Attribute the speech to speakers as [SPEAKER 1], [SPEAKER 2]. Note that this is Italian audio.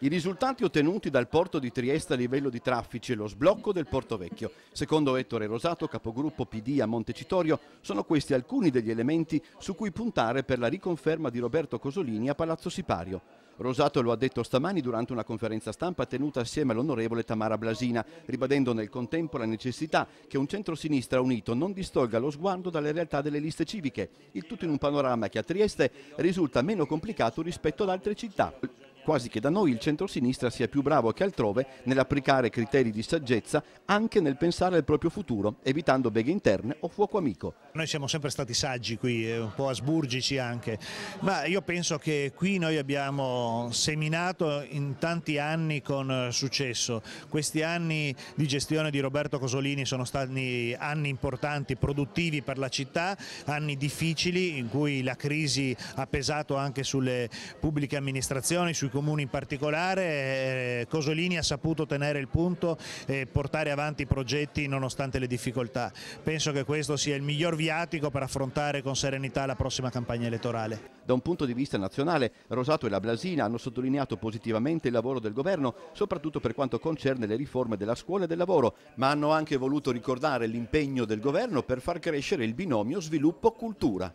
[SPEAKER 1] I risultati ottenuti dal porto di Trieste a livello di traffici e lo sblocco del porto vecchio. Secondo Ettore Rosato, capogruppo PD a Montecitorio, sono questi alcuni degli elementi su cui puntare per la riconferma di Roberto Cosolini a Palazzo Sipario. Rosato lo ha detto stamani durante una conferenza stampa tenuta assieme all'onorevole Tamara Blasina, ribadendo nel contempo la necessità che un centro-sinistra unito non distolga lo sguardo dalle realtà delle liste civiche, il tutto in un panorama che a Trieste risulta meno complicato rispetto ad altre città quasi che da noi il centrosinistra sia più bravo che altrove nell'applicare criteri di saggezza anche nel pensare al proprio futuro, evitando beghe interne o fuoco amico.
[SPEAKER 2] Noi siamo sempre stati saggi qui, eh, un po' asburgici anche, ma io penso che qui noi abbiamo seminato in tanti anni con eh, successo. Questi anni di gestione di Roberto Cosolini sono stati anni importanti, produttivi per la città, anni difficili in cui la crisi ha pesato anche sulle pubbliche amministrazioni, sui comuni in particolare. Eh, Cosolini ha saputo tenere il punto e portare avanti i progetti nonostante le difficoltà. Penso che questo sia il miglior via mediatico per affrontare con serenità la prossima campagna elettorale.
[SPEAKER 1] Da un punto di vista nazionale, Rosato e la Blasina hanno sottolineato positivamente il lavoro del governo, soprattutto per quanto concerne le riforme della scuola e del lavoro, ma hanno anche voluto ricordare l'impegno del governo per far crescere il binomio sviluppo-cultura.